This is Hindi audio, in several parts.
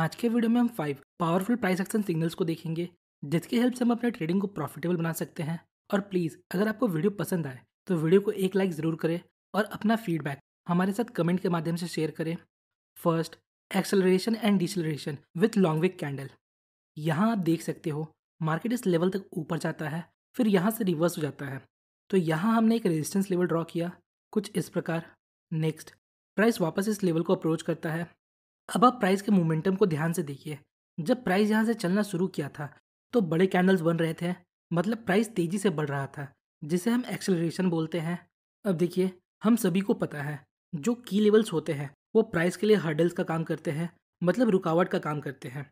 आज के वीडियो में हम five powerful price action signals को देखेंगे जिसके हेल्प से हम अपने ट्रेडिंग को प्रॉफिटेबल बना सकते हैं और प्लीज़ अगर आपको वीडियो पसंद आए तो वीडियो को एक लाइक ज़रूर करें और अपना फीडबैक हमारे साथ कमेंट के माध्यम से शेयर करें first acceleration and deceleration with long wick candle यहाँ आप देख सकते हो मार्केट इस लेवल तक ऊपर जाता है फिर यहाँ से रिवर्स हो जाता है तो यहाँ हमने एक रेजिस्टेंस लेवल ड्रॉ किया कुछ इस प्रकार नेक्स्ट प्राइस वापस इस लेवल को अप्रोच करता है अब आप प्राइस के मोमेंटम को ध्यान से देखिए जब प्राइस यहाँ से चलना शुरू किया था तो बड़े कैंडल्स बन रहे थे मतलब प्राइस तेजी से बढ़ रहा था जिसे हम एक्सेलरेशन बोलते हैं अब देखिए हम सभी को पता है जो की लेवल्स होते हैं वो प्राइस के लिए हर्डल्स का काम करते हैं मतलब रुकावट का काम करते हैं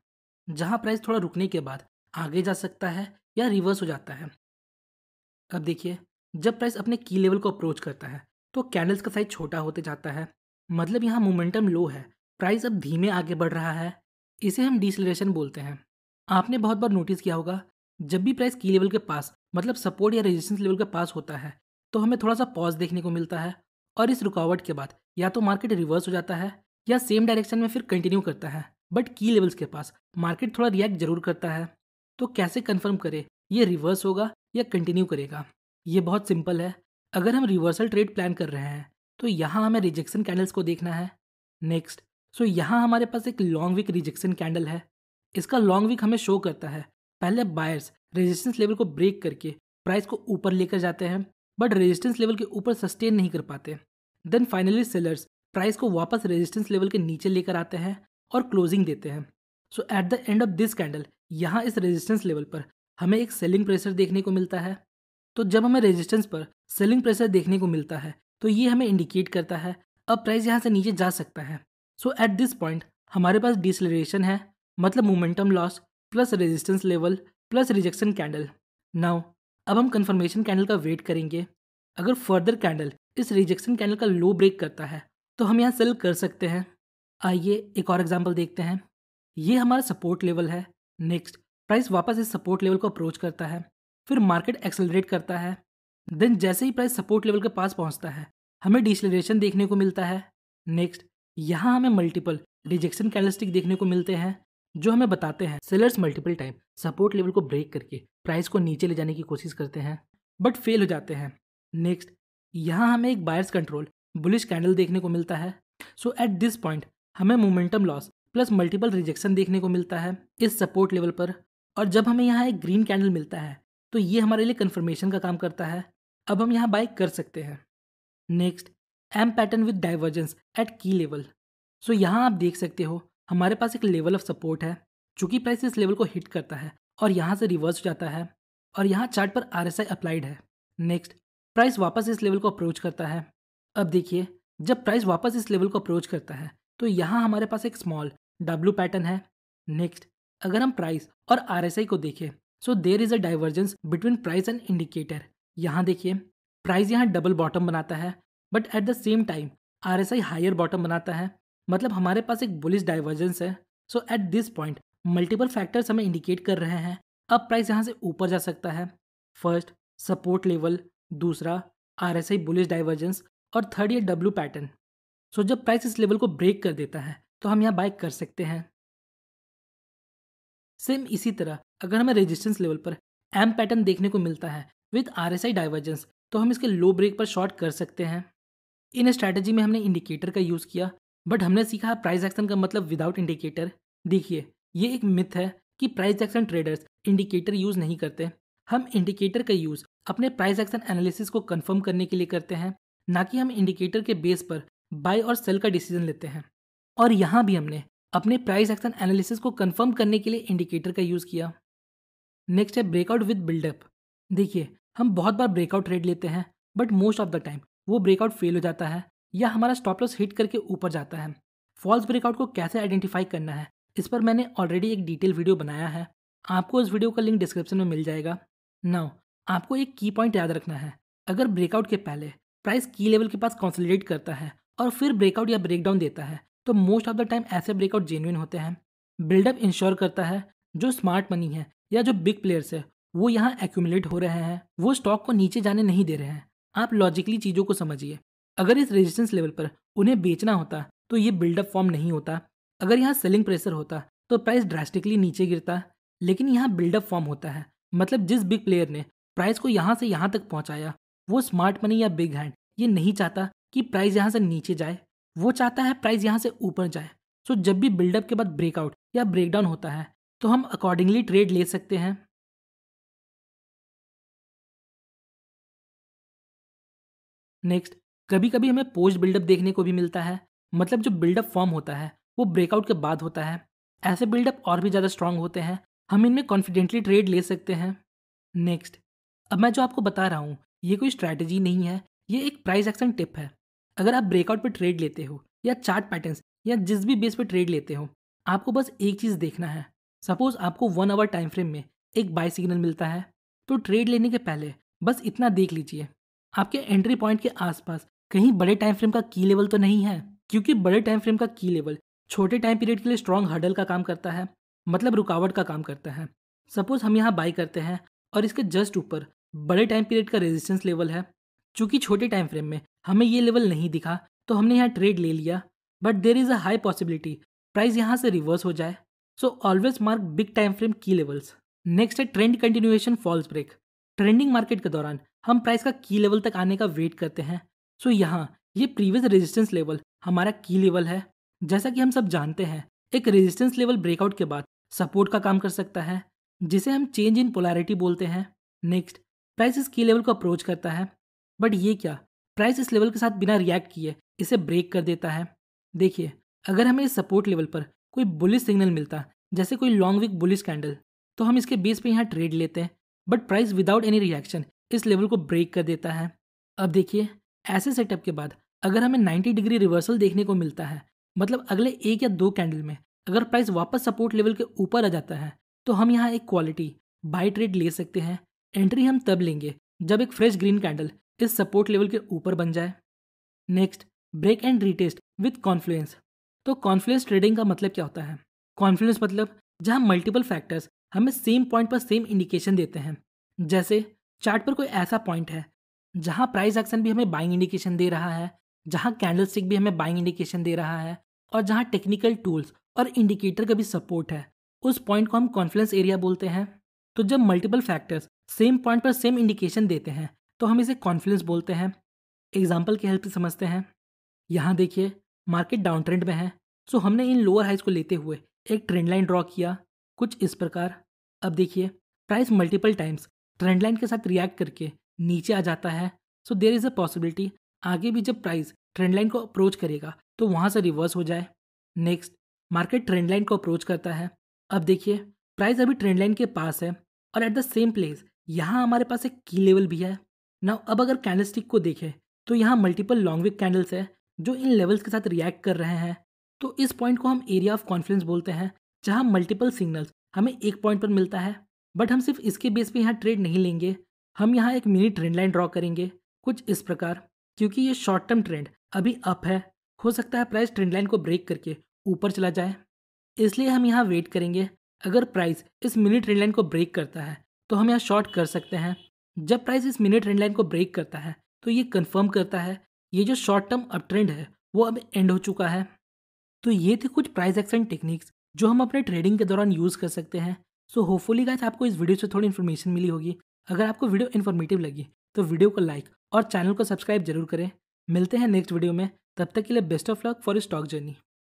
जहाँ प्राइस थोड़ा रुकने के बाद आगे जा सकता है या रिवर्स हो जाता है अब देखिए जब प्राइस अपने की लेवल को अप्रोच करता है तो कैंडल्स का साइज छोटा होते जाता है मतलब यहाँ मोमेंटम लो है प्राइस अब धीमे आगे बढ़ रहा है इसे हम डिसलेशन बोलते हैं आपने बहुत बार नोटिस किया होगा जब भी प्राइस की लेवल के पास मतलब सपोर्ट या रेजिस्टेंस लेवल के पास होता है तो हमें थोड़ा सा पॉज देखने को मिलता है और इस रुकावट के बाद या तो मार्केट रिवर्स हो जाता है या सेम डायरेक्शन में फिर कंटिन्यू करता है बट की लेवल्स के पास मार्केट थोड़ा रिएक्ट जरूर करता है तो कैसे कन्फर्म करे ये रिवर्स होगा या कंटिन्यू करेगा ये बहुत सिंपल है अगर हम रिवर्सल ट्रेड प्लान कर रहे हैं तो यहाँ हमें रिजेक्शन कैंडल्स को देखना है नेक्स्ट सो so, यहाँ हमारे पास एक लॉन्ग वीक रिजेक्शन कैंडल है इसका लॉन्ग वीक हमें शो करता है पहले बायर्स रेजिस्टेंस लेवल को ब्रेक करके प्राइस को ऊपर लेकर जाते हैं बट रेजिस्टेंस लेवल के ऊपर सस्टेन नहीं कर पाते देन फाइनली सेलर्स प्राइस को वापस रेजिस्टेंस लेवल के नीचे लेकर आते हैं और क्लोजिंग देते हैं so at the end of this candle यहाँ इस रेजिस्टेंस लेवल पर हमें एक सेलिंग प्रेशर देखने को मिलता है तो जब हमें रेजिस्टेंस पर सेलिंग प्रेशर देखने को मिलता है तो ये हमें इंडिकेट करता है अब प्राइस यहाँ से नीचे जा सकता है सो एट दिस पॉइंट हमारे पास डिसलरेशन है मतलब momentum loss plus resistance level plus rejection candle now अब हम कन्फर्मेशन कैंडल का वेट करेंगे अगर फर्दर कैंडल इस रिजेक्शन कैंडल का लो ब्रेक करता है तो हम यहाँ सेल कर सकते हैं आइए एक और एग्जाम्पल देखते हैं ये हमारा सपोर्ट लेवल है नेक्स्ट प्राइस वापस इस सपोर्ट लेवल को अप्रोच करता है फिर मार्केट एक्सेलरेट करता है देन जैसे ही प्राइस सपोर्ट लेवल के पास पहुंचता है हमें डिसलरेशन देखने को मिलता है नेक्स्ट यहाँ हमें मल्टीपल रिजेक्शन कैलस्टिक देखने को मिलते हैं जो हमें बताते हैं sellers multiple time support level को ब्रेक करके प्राइस को नीचे ले जाने की कोशिश करते हैं बट फेल हो जाते हैं नेक्स्ट यहाँ हमें एक बायर्स कंट्रोल बुलिश कैंडल देखने को मिलता है सो एट दिस पॉइंट हमें momentum loss plus multiple rejection देखने को मिलता है इस सपोर्ट लेवल पर और जब हमें यहाँ एक ग्रीन कैंडल मिलता है तो ये हमारे लिए कन्फर्मेशन का काम करता है अब हम यहाँ बाइक कर सकते हैं next M pattern with divergence at key level so यहाँ आप देख सकते हो हमारे पास एक लेवल ऑफ सपोर्ट है कि प्राइस इस लेवल को हिट करता है और यहाँ से रिवर्स जाता है और यहाँ चार्ट पर आर अप्लाइड है नेक्स्ट प्राइस वापस इस लेवल को अप्रोच करता है अब देखिए जब प्राइस वापस इस लेवल को अप्रोच करता है तो यहाँ हमारे पास एक स्मॉल डब्ल्यू पैटर्न है नेक्स्ट अगर हम प्राइस और आर को देखें so there is a divergence between price and indicator यहाँ देखिए प्राइस यहाँ डबल बॉटम बनाता है but at the same time R S I higher bottom बनाता है मतलब हमारे पास एक बुलिस डाइवर्जेंस है so at this point multiple factors हमें इंडिकेट कर रहे हैं अब प्राइस यहाँ से ऊपर जा सकता है फर्स्ट सपोर्ट लेवल दूसरा R S I bullish divergence और थर्ड ये डब्ल्यू पैटर्न सो जब प्राइस इस लेवल को ब्रेक कर देता है तो हम यहाँ बाइक कर सकते हैं सेम इसी तरह अगर हमें रेजिस्टेंस लेवल पर एम पैटर्न देखने को मिलता है with R S I divergence तो हम इसके लो ब्रेक पर शॉर्ट कर सकते हैं इन स्ट्रैटेजी में हमने इंडिकेटर का यूज़ किया बट हमने सीखा प्राइस एक्शन का मतलब विदाउट इंडिकेटर देखिए ये एक मिथ है कि price action traders indicator use नहीं करते हम इंडिकेटर का यूज़ अपने प्राइस एक्शन एनालिसिस को कंफर्म करने के लिए करते हैं ना कि हम इंडिकेटर के बेस पर बाय और सेल का डिसीजन लेते हैं और यहाँ भी हमने अपने प्राइस एक्शन एनालिसिस को कंफर्म करने के लिए इंडिकेटर का यूज़ किया नेक्स्ट है ब्रेकआउट विद बिल्डअप देखिए हम बहुत बार ब्रेकआउट ट्रेड लेते हैं but most of the time वो ब्रेकआउट फेल हो जाता है या हमारा स्टॉप लॉस हिट करके ऊपर जाता है फॉल्स ब्रेकआउट को कैसे आइडेंटिफाई करना है इस पर मैंने ऑलरेडी एक डिटेल वीडियो बनाया है आपको उस वीडियो का लिंक डिस्क्रिप्शन में मिल जाएगा नाउ आपको एक की पॉइंट याद रखना है अगर ब्रेकआउट के पहले प्राइस की लेवल के पास कॉन्सोलिडेट करता है और फिर ब्रेकआउट या ब्रेकडाउन देता है तो मोस्ट ऑफ द टाइम ऐसे ब्रेकआउट जेन्यून होते हैं बिल्डअप इंश्योर करता है जो स्मार्ट मनी है या जो बिग प्लेयर्स है वो यहाँ एक्यूमुलेट हो रहे हैं वो स्टॉक को नीचे जाने नहीं दे रहे हैं आप लॉजिकली चीज़ों को समझिए अगर इस रेजिस्टेंस लेवल पर उन्हें बेचना होता तो ये बिल्डअप फॉर्म नहीं होता अगर यहाँ सेलिंग प्रेशर होता तो प्राइस ड्रास्टिकली नीचे गिरता लेकिन यहाँ बिल्डअप फॉर्म होता है मतलब जिस बिग प्लेयर ने प्राइस को यहाँ से यहाँ तक पहुँचाया वो स्मार्ट मनी या बिग हैंड ये नहीं चाहता कि प्राइस यहाँ से नीचे जाए वो चाहता है प्राइस यहाँ से ऊपर जाए सो जब भी बिल्डअप के बाद ब्रेकआउट या ब्रेकडाउन होता है तो हम अकॉर्डिंगली ट्रेड ले सकते हैं नेक्स्ट कभी कभी हमें पोस्ट बिल्डअप देखने को भी मिलता है मतलब जो बिल्डअप फॉर्म होता है वो ब्रेकआउट के बाद होता है ऐसे बिल्डअप और भी ज़्यादा स्ट्रांग होते हैं हम इनमें कॉन्फिडेंटली ट्रेड ले सकते हैं नेक्स्ट अब मैं जो आपको बता रहा हूँ ये कोई स्ट्रैटेजी नहीं है ये एक प्राइस एक्शन टिप है अगर आप ब्रेकआउट पर ट्रेड लेते हो या चार्ट पैटर्न या जिस भी बेस पर ट्रेड लेते हो आपको बस एक चीज़ देखना है सपोज आपको वन आवर टाइम फ्रेम में एक बाय सिग्नल मिलता है तो ट्रेड लेने के पहले बस इतना देख लीजिए आपके एंट्री पॉइंट के आसपास कहीं बड़े टाइम फ्रेम का की लेवल तो नहीं है क्योंकि बड़े टाइम फ्रेम का की लेवल छोटे टाइम पीरियड के लिए स्ट्रॉन्ग हर्डल का काम करता है मतलब रुकावट का काम करता है सपोज हम यहाँ बाई करते हैं और इसके जस्ट ऊपर बड़े टाइम पीरियड का रेजिस्टेंस लेवल है चूंकि छोटे टाइम फ्रेम में हमें ये लेवल नहीं दिखा तो हमने यहाँ ट्रेड ले लिया but there is a high possibility price यहाँ से रिवर्स हो जाए so always mark big time frame की लेवल्स नेक्स्ट है trend continuation false break trending market के दौरान हम प्राइस का की लेवल तक आने का वेट करते हैं सो यहाँ ये प्रीवियस रेजिस्टेंस लेवल हमारा की लेवल है जैसा कि हम सब जानते हैं एक रेजिस्टेंस लेवल ब्रेकआउट के बाद सपोर्ट का काम कर सकता है जिसे हम चेंज इन पोलैरिटी बोलते हैं नेक्स्ट प्राइस इस की लेवल को अप्रोच करता है बट ये क्या प्राइस इस लेवल के साथ बिना रिएक्ट किए इसे ब्रेक कर देता है देखिए अगर हमें इस सपोर्ट लेवल पर कोई बुलिस सिग्नल मिलता जैसे कोई लॉन्ग विक बुलिस कैंडल तो हम इसके बेस पे यहाँ ट्रेड लेते हैं but price without any reaction इस लेवल को ब्रेक कर देता है अब देखिए ऐसे सेटअप के बाद अगर हमें 90 डिग्री रिवर्सल देखने को मिलता है मतलब अगले एक या दो कैंडल में अगर प्राइस वापस सपोर्ट लेवल के ऊपर आ जाता है तो हम यहाँ एक क्वालिटी बाई ट्रेड ले सकते हैं एंट्री हम तब लेंगे जब एक फ्रेश ग्रीन कैंडल इस सपोर्ट लेवल के ऊपर बन जाए next break and retest with confluence तो कॉन्फ्लुएंस ट्रेडिंग का मतलब क्या होता है कॉन्फ्लुएंस मतलब जहाँ मल्टीपल फैक्टर्स हमें सेम पॉइंट पर सेम इंडिकेशन देते हैं जैसे चार्ट पर कोई ऐसा पॉइंट है जहां प्राइस एक्शन भी हमें बाइंग इंडिकेशन दे रहा है जहां कैंडल स्टिक भी हमें बाइंग इंडिकेशन दे रहा है और जहां टेक्निकल टूल्स और इंडिकेटर का भी सपोर्ट है उस पॉइंट को हम कॉन्फिडेंस एरिया बोलते हैं तो जब मल्टीपल फैक्टर्स सेम पॉइंट पर सेम इंडिकेशन देते हैं तो हम इसे कॉन्फिडेंस बोलते हैं एग्जाम्पल की हेल्प से समझते हैं यहाँ देखिए मार्केट डाउन ट्रेंड में है सो हमने इन लोअर हाइज को लेते हुए एक ट्रेंड लाइन ड्रॉ किया कुछ इस प्रकार अब देखिए price multiple times trend line के साथ रिएक्ट करके नीचे आ जाता है सो देर इज़ अ पॉसिबिलिटी आगे भी जब प्राइस ट्रेंड लाइन को अप्रोच करेगा तो वहाँ से रिवर्स हो जाए नेक्स्ट मार्केट ट्रेंड लाइन को अप्रोच करता है अब देखिए प्राइस अभी ट्रेंड लाइन के पास है और एट द सेम प्लेस यहाँ हमारे पास एक की लेवल भी है ना अब अगर कैंडलस्टिक को देखें तो यहाँ मल्टीपल लॉन्ग विक कैंडल्स है जो इन लेवल्स के साथ रिएक्ट कर रहे हैं तो इस पॉइंट को हम एरिया ऑफ कॉन्फिडेंस बोलते हैं जहाँ मल्टीपल सिग्नल्स हमें एक पॉइंट पर मिलता है बट हम सिर्फ इसके बेस पे यहाँ ट्रेड नहीं लेंगे हम यहाँ एक मिनी ट्रेंड लाइन ड्रॉ करेंगे कुछ इस प्रकार क्योंकि ये शॉर्ट टर्म ट्रेंड अभी अप है हो सकता है प्राइस ट्रेंड लाइन को ब्रेक करके ऊपर चला जाए इसलिए हम यहाँ वेट करेंगे अगर प्राइस इस मिनी ट्रेंड लाइन को ब्रेक करता है तो हम यहाँ शॉर्ट कर सकते हैं जब प्राइस इस मिनी ट्रेंड लाइन को ब्रेक करता है तो ये कन्फर्म करता है ये जो शॉर्ट टर्म अप ट्रेंड है वो अब एंड हो चुका है तो ये थे कुछ प्राइस एक्शन टेक्निक्स जो हम अपने ट्रेडिंग के दौरान यूज़ कर सकते हैं सो होपफुली गाइस आपको इस वीडियो से थोड़ी इन्फॉर्मेशन मिली होगी अगर आपको वीडियो इन्फॉर्मेटिव लगी तो वीडियो को लाइक और चैनल को सब्सक्राइब जरूर करें मिलते हैं नेक्स्ट वीडियो में तब तक के लिए best of luck for stock journey